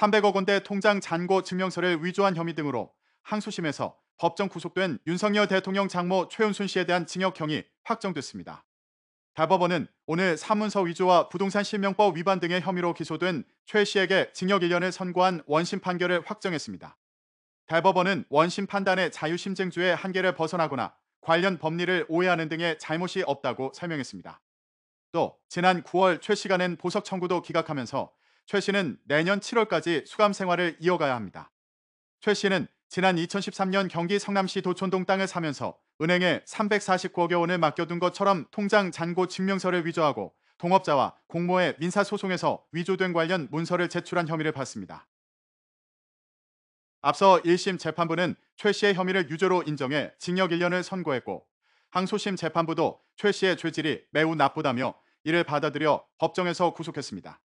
300억 원대 통장 잔고 증명서를 위조한 혐의 등으로 항소심에서 법정 구속된 윤석열 대통령 장모 최은순 씨에 대한 징역형이 확정됐습니다. 대법원은 오늘 사문서 위조와 부동산 실명법 위반 등의 혐의로 기소된 최 씨에게 징역 1년을 선고한 원심 판결을 확정했습니다. 대법원은 원심 판단의 자유심증주의 한계를 벗어나거나 관련 법리를 오해하는 등의 잘못이 없다고 설명했습니다. 또 지난 9월 최 씨가 낸 보석 청구도 기각하면서 최 씨는 내년 7월까지 수감 생활을 이어가야 합니다. 최 씨는 지난 2013년 경기 성남시 도촌동 땅을 사면서 은행에 349억여 원을 맡겨둔 것처럼 통장 잔고 증명서를 위조하고 동업자와 공모의 민사소송에서 위조된 관련 문서를 제출한 혐의를 받습니다. 앞서 1심 재판부는 최 씨의 혐의를 유죄로 인정해 징역 1년을 선고했고 항소심 재판부도 최 씨의 죄질이 매우 나쁘다며 이를 받아들여 법정에서 구속했습니다.